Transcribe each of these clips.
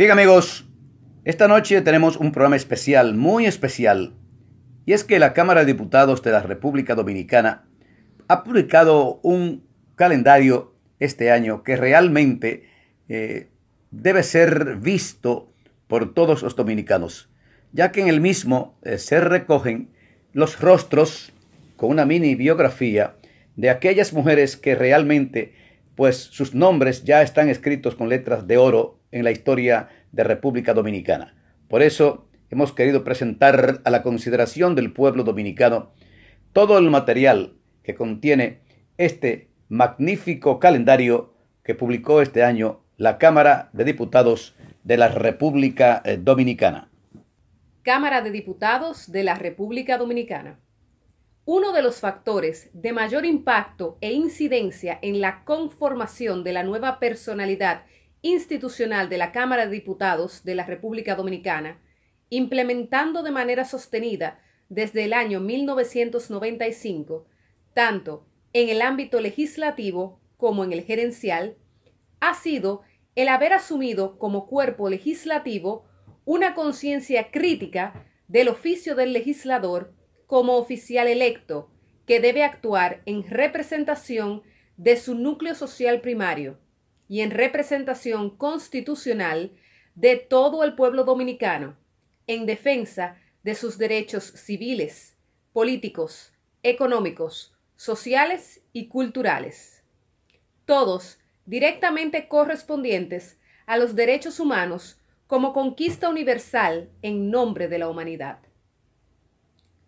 Bien amigos, esta noche tenemos un programa especial, muy especial, y es que la Cámara de Diputados de la República Dominicana ha publicado un calendario este año que realmente eh, debe ser visto por todos los dominicanos, ya que en el mismo eh, se recogen los rostros con una mini biografía de aquellas mujeres que realmente, pues sus nombres ya están escritos con letras de oro en la historia de República Dominicana. Por eso hemos querido presentar a la consideración del pueblo dominicano todo el material que contiene este magnífico calendario que publicó este año la Cámara de Diputados de la República eh, Dominicana. Cámara de Diputados de la República Dominicana. Uno de los factores de mayor impacto e incidencia en la conformación de la nueva personalidad institucional de la Cámara de Diputados de la República Dominicana, implementando de manera sostenida desde el año 1995, tanto en el ámbito legislativo como en el gerencial, ha sido el haber asumido como cuerpo legislativo una conciencia crítica del oficio del legislador como oficial electo, que debe actuar en representación de su núcleo social primario y en representación constitucional de todo el pueblo dominicano, en defensa de sus derechos civiles, políticos, económicos, sociales y culturales, todos directamente correspondientes a los derechos humanos como conquista universal en nombre de la humanidad.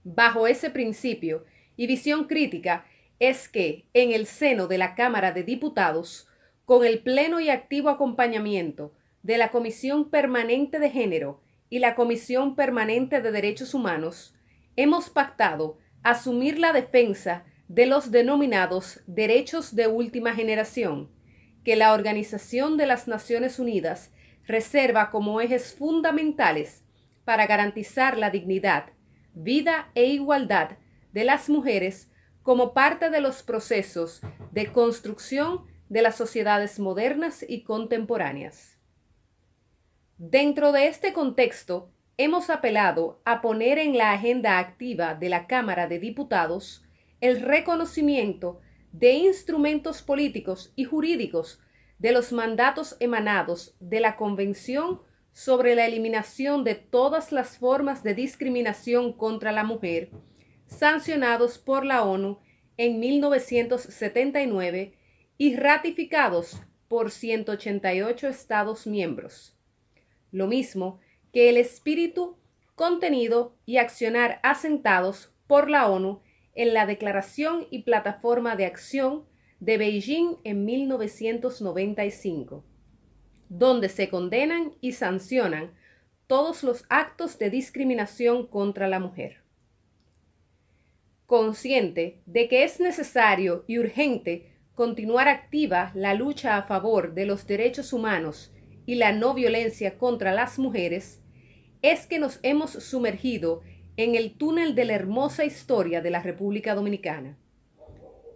Bajo ese principio y visión crítica es que, en el seno de la Cámara de Diputados, con el pleno y activo acompañamiento de la Comisión Permanente de Género y la Comisión Permanente de Derechos Humanos, hemos pactado asumir la defensa de los denominados derechos de última generación, que la Organización de las Naciones Unidas reserva como ejes fundamentales para garantizar la dignidad, vida e igualdad de las mujeres como parte de los procesos de construcción de las sociedades modernas y contemporáneas. Dentro de este contexto, hemos apelado a poner en la agenda activa de la Cámara de Diputados el reconocimiento de instrumentos políticos y jurídicos de los mandatos emanados de la Convención sobre la eliminación de todas las formas de discriminación contra la mujer, sancionados por la ONU en 1979 y ratificados por 188 Estados miembros. Lo mismo que el espíritu, contenido y accionar asentados por la ONU en la Declaración y Plataforma de Acción de Beijing en 1995, donde se condenan y sancionan todos los actos de discriminación contra la mujer. Consciente de que es necesario y urgente continuar activa la lucha a favor de los derechos humanos y la no violencia contra las mujeres, es que nos hemos sumergido en el túnel de la hermosa historia de la República Dominicana,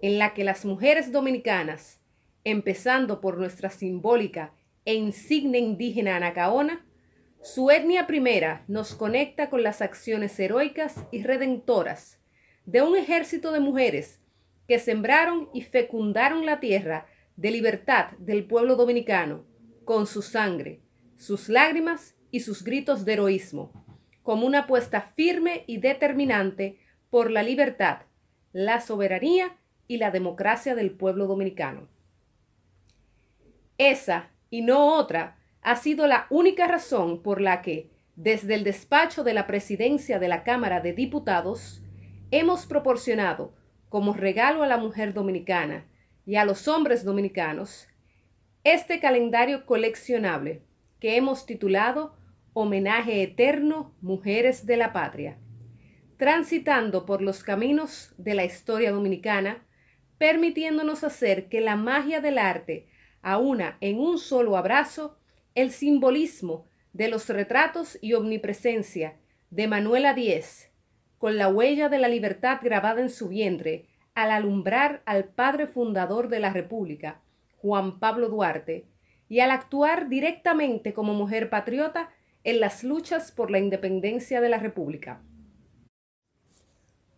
en la que las mujeres dominicanas, empezando por nuestra simbólica e insigne indígena Anacaona, su etnia primera nos conecta con las acciones heroicas y redentoras de un ejército de mujeres que sembraron y fecundaron la tierra de libertad del pueblo dominicano, con su sangre, sus lágrimas y sus gritos de heroísmo, como una apuesta firme y determinante por la libertad, la soberanía y la democracia del pueblo dominicano. Esa, y no otra, ha sido la única razón por la que, desde el despacho de la presidencia de la Cámara de Diputados, hemos proporcionado como regalo a la mujer dominicana y a los hombres dominicanos este calendario coleccionable que hemos titulado Homenaje Eterno Mujeres de la Patria, transitando por los caminos de la historia dominicana, permitiéndonos hacer que la magia del arte aúna en un solo abrazo el simbolismo de los retratos y omnipresencia de Manuela Díez, con la huella de la libertad grabada en su vientre, al alumbrar al padre fundador de la República, Juan Pablo Duarte, y al actuar directamente como mujer patriota en las luchas por la independencia de la República.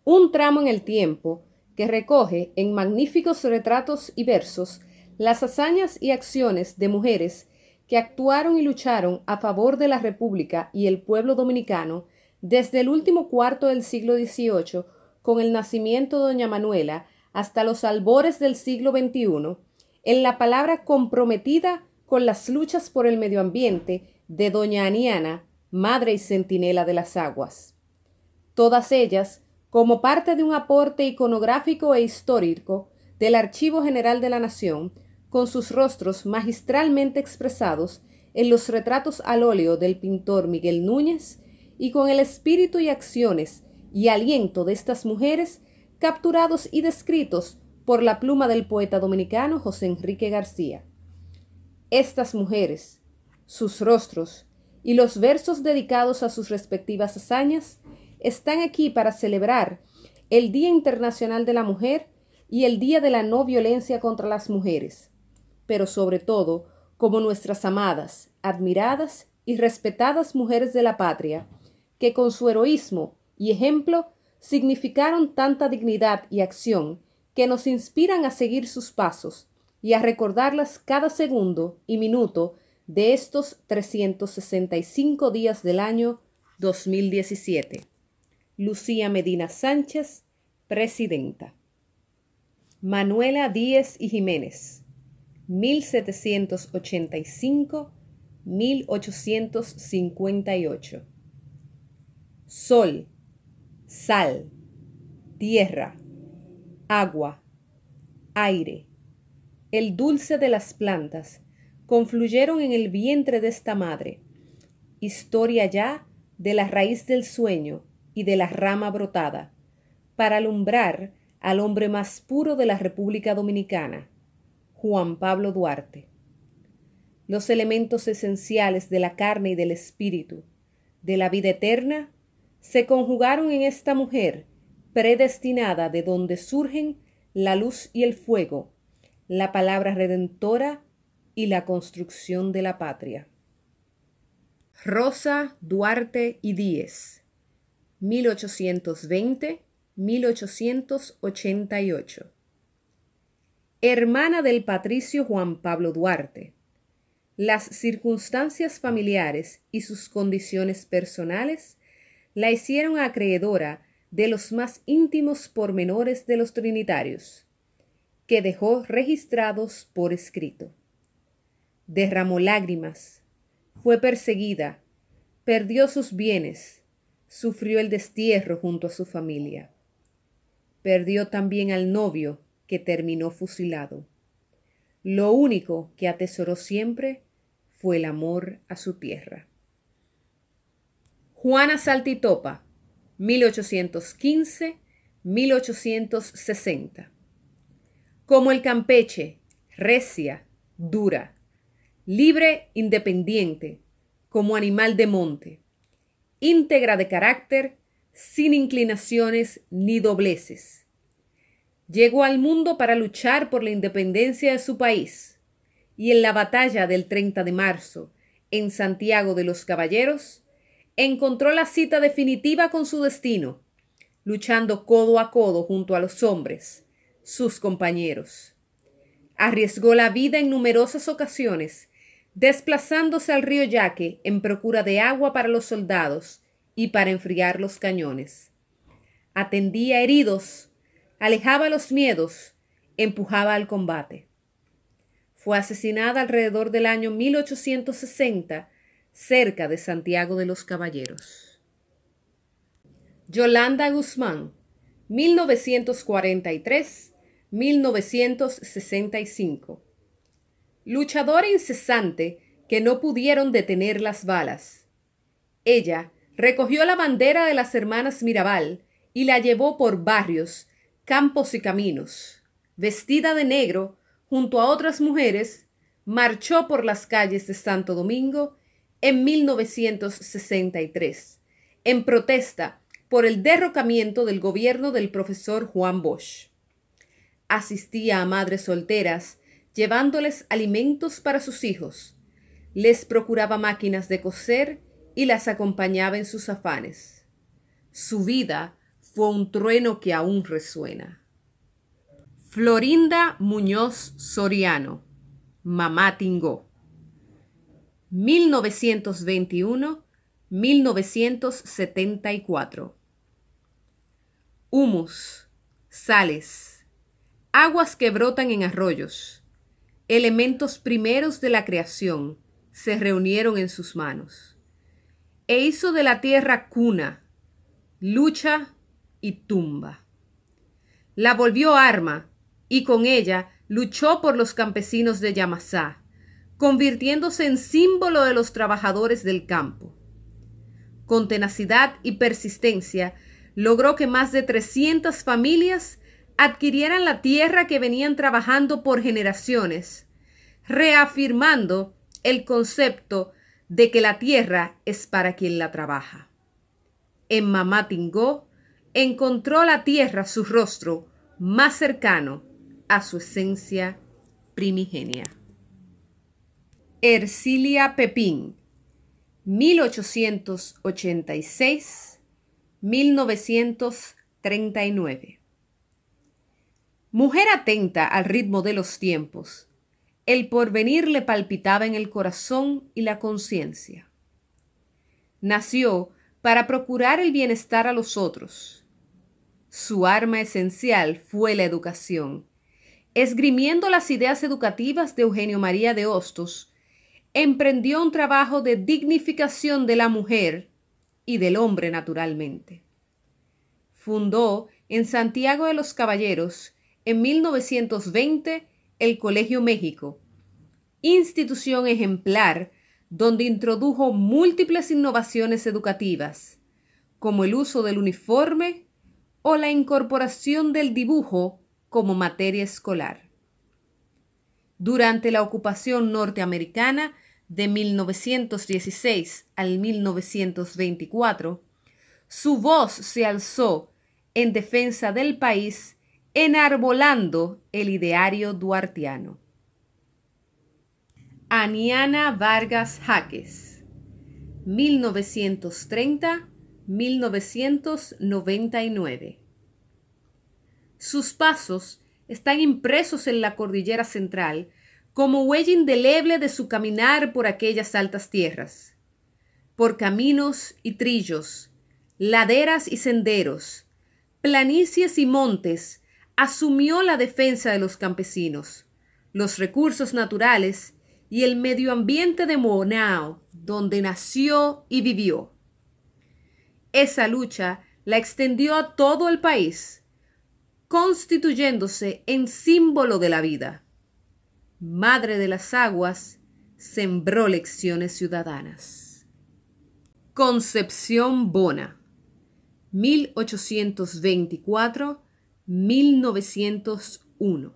Un tramo en el tiempo que recoge en magníficos retratos y versos las hazañas y acciones de mujeres que actuaron y lucharon a favor de la República y el pueblo dominicano desde el último cuarto del siglo XVIII, con el nacimiento de Doña Manuela, hasta los albores del siglo XXI, en la palabra comprometida con las luchas por el medio ambiente de Doña Aniana, madre y centinela de las aguas. Todas ellas, como parte de un aporte iconográfico e histórico del Archivo General de la Nación, con sus rostros magistralmente expresados en los retratos al óleo del pintor Miguel Núñez y con el espíritu y acciones y aliento de estas mujeres, capturados y descritos por la pluma del poeta dominicano José Enrique García. Estas mujeres, sus rostros y los versos dedicados a sus respectivas hazañas están aquí para celebrar el Día Internacional de la Mujer y el Día de la No Violencia contra las Mujeres, pero sobre todo como nuestras amadas, admiradas y respetadas mujeres de la patria, que con su heroísmo y ejemplo significaron tanta dignidad y acción que nos inspiran a seguir sus pasos y a recordarlas cada segundo y minuto de estos 365 días del año 2017. Lucía Medina Sánchez, Presidenta. Manuela Díez y Jiménez, 1785-1858 sol, sal, tierra, agua, aire, el dulce de las plantas, confluyeron en el vientre de esta madre. Historia ya de la raíz del sueño y de la rama brotada, para alumbrar al hombre más puro de la República Dominicana, Juan Pablo Duarte. Los elementos esenciales de la carne y del espíritu, de la vida eterna se conjugaron en esta mujer predestinada de donde surgen la luz y el fuego, la palabra redentora y la construcción de la patria. Rosa Duarte y Díez, 1820-1888. Hermana del patricio Juan Pablo Duarte. Las circunstancias familiares y sus condiciones personales la hicieron acreedora de los más íntimos pormenores de los Trinitarios, que dejó registrados por escrito. Derramó lágrimas, fue perseguida, perdió sus bienes, sufrió el destierro junto a su familia. Perdió también al novio, que terminó fusilado. Lo único que atesoró siempre fue el amor a su tierra. Juana Saltitopa, 1815-1860. Como el Campeche, recia, dura, libre, independiente, como animal de monte, íntegra de carácter, sin inclinaciones ni dobleces. Llegó al mundo para luchar por la independencia de su país y en la batalla del 30 de marzo, en Santiago de los Caballeros, encontró la cita definitiva con su destino, luchando codo a codo junto a los hombres, sus compañeros. Arriesgó la vida en numerosas ocasiones, desplazándose al río Yaque en procura de agua para los soldados y para enfriar los cañones. Atendía heridos, alejaba los miedos, empujaba al combate. Fue asesinada alrededor del año 1860 cerca de Santiago de los Caballeros. Yolanda Guzmán, 1943-1965. Luchadora incesante que no pudieron detener las balas. Ella recogió la bandera de las hermanas Mirabal y la llevó por barrios, campos y caminos. Vestida de negro, junto a otras mujeres, marchó por las calles de Santo Domingo en 1963, en protesta por el derrocamiento del gobierno del profesor Juan Bosch. Asistía a madres solteras, llevándoles alimentos para sus hijos, les procuraba máquinas de coser y las acompañaba en sus afanes. Su vida fue un trueno que aún resuena. Florinda Muñoz Soriano, Mamá Tingó. 1921-1974. Humus, sales, aguas que brotan en arroyos, elementos primeros de la creación, se reunieron en sus manos. E hizo de la tierra cuna, lucha y tumba. La volvió arma y con ella luchó por los campesinos de Yamasá convirtiéndose en símbolo de los trabajadores del campo. Con tenacidad y persistencia, logró que más de 300 familias adquirieran la tierra que venían trabajando por generaciones, reafirmando el concepto de que la tierra es para quien la trabaja. En Mamá Tingó encontró la tierra su rostro más cercano a su esencia primigenia. Ercilia Pepín, 1886-1939. Mujer atenta al ritmo de los tiempos, el porvenir le palpitaba en el corazón y la conciencia. Nació para procurar el bienestar a los otros. Su arma esencial fue la educación. Esgrimiendo las ideas educativas de Eugenio María de Hostos, emprendió un trabajo de dignificación de la mujer y del hombre naturalmente. Fundó en Santiago de los Caballeros en 1920 el Colegio México, institución ejemplar donde introdujo múltiples innovaciones educativas, como el uso del uniforme o la incorporación del dibujo como materia escolar. Durante la ocupación norteamericana de 1916 al 1924, su voz se alzó en defensa del país, enarbolando el ideario duartiano. Aniana Vargas Jaques, 1930-1999. Sus pasos están impresos en la cordillera central como huella indeleble de su caminar por aquellas altas tierras, por caminos y trillos, laderas y senderos, planicies y montes, asumió la defensa de los campesinos, los recursos naturales y el medio ambiente de Monao, donde nació y vivió. Esa lucha la extendió a todo el país, constituyéndose en símbolo de la vida. Madre de las aguas, sembró lecciones ciudadanas. Concepción Bona, 1824-1901.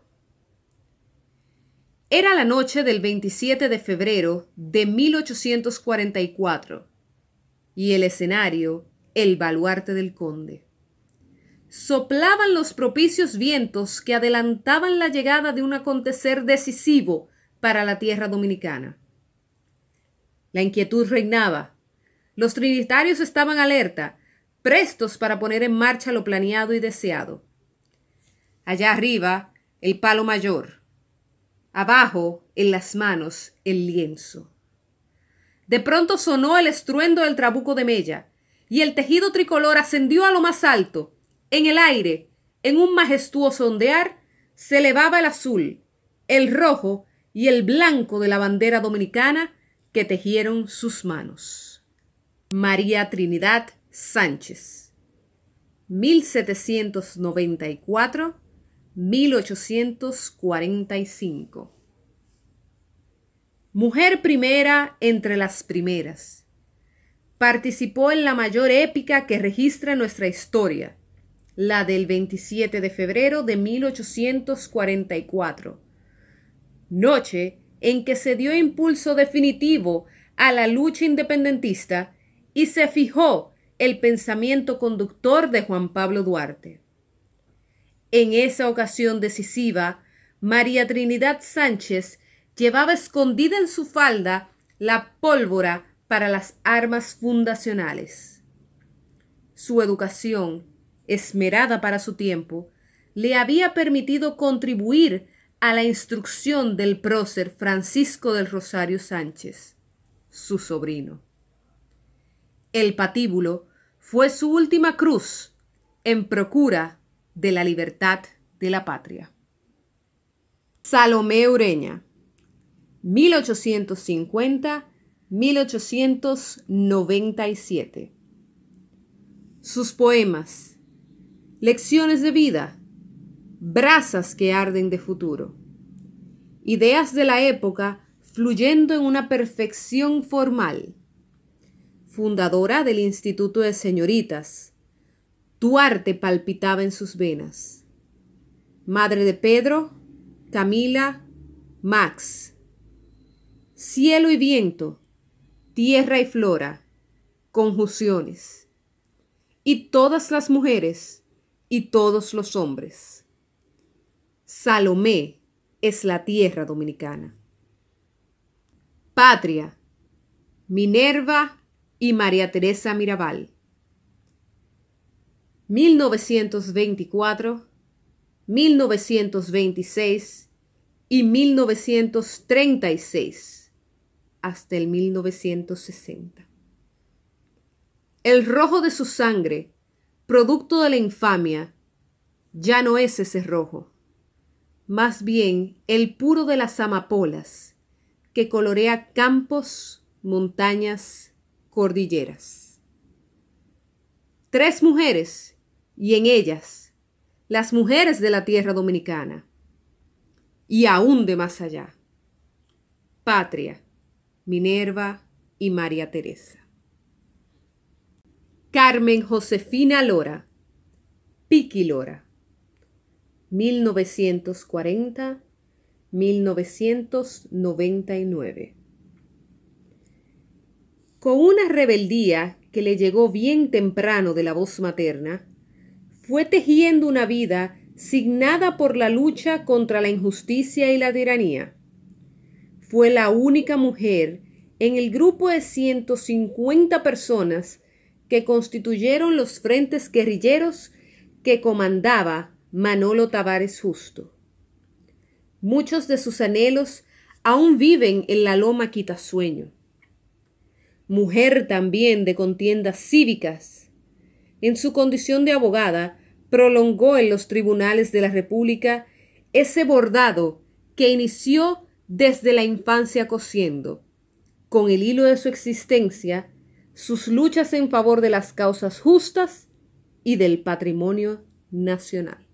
Era la noche del 27 de febrero de 1844 y el escenario el baluarte del conde soplaban los propicios vientos que adelantaban la llegada de un acontecer decisivo para la tierra dominicana. La inquietud reinaba. Los trinitarios estaban alerta, prestos para poner en marcha lo planeado y deseado. Allá arriba, el palo mayor. Abajo, en las manos, el lienzo. De pronto sonó el estruendo del trabuco de Mella, y el tejido tricolor ascendió a lo más alto, en el aire, en un majestuoso ondear, se elevaba el azul, el rojo y el blanco de la bandera dominicana que tejieron sus manos. María Trinidad Sánchez, 1794-1845. Mujer primera entre las primeras. Participó en la mayor épica que registra nuestra historia la del 27 de febrero de 1844, noche en que se dio impulso definitivo a la lucha independentista y se fijó el pensamiento conductor de Juan Pablo Duarte. En esa ocasión decisiva, María Trinidad Sánchez llevaba escondida en su falda la pólvora para las armas fundacionales. Su educación, esmerada para su tiempo, le había permitido contribuir a la instrucción del prócer Francisco del Rosario Sánchez, su sobrino. El patíbulo fue su última cruz en procura de la libertad de la patria. Salomé Ureña, 1850-1897. Sus poemas lecciones de vida, brasas que arden de futuro, ideas de la época fluyendo en una perfección formal, fundadora del Instituto de Señoritas, tu arte palpitaba en sus venas, madre de Pedro, Camila, Max, cielo y viento, tierra y flora, conjunciones, y todas las mujeres, y todos los hombres. Salomé es la tierra dominicana. Patria, Minerva y María Teresa Mirabal. 1924, 1926 y 1936 hasta el 1960. El rojo de su sangre producto de la infamia, ya no es ese rojo, más bien el puro de las amapolas, que colorea campos, montañas, cordilleras. Tres mujeres, y en ellas, las mujeres de la tierra dominicana, y aún de más allá, Patria, Minerva y María Teresa. Carmen Josefina Lora, Piqui Lora, 1940-1999. Con una rebeldía que le llegó bien temprano de la voz materna, fue tejiendo una vida signada por la lucha contra la injusticia y la tiranía. Fue la única mujer en el grupo de 150 personas que constituyeron los frentes guerrilleros que comandaba Manolo Tavares Justo. Muchos de sus anhelos aún viven en la loma Quitasueño. Mujer también de contiendas cívicas, en su condición de abogada, prolongó en los tribunales de la República ese bordado que inició desde la infancia cosiendo, con el hilo de su existencia, sus luchas en favor de las causas justas y del patrimonio nacional.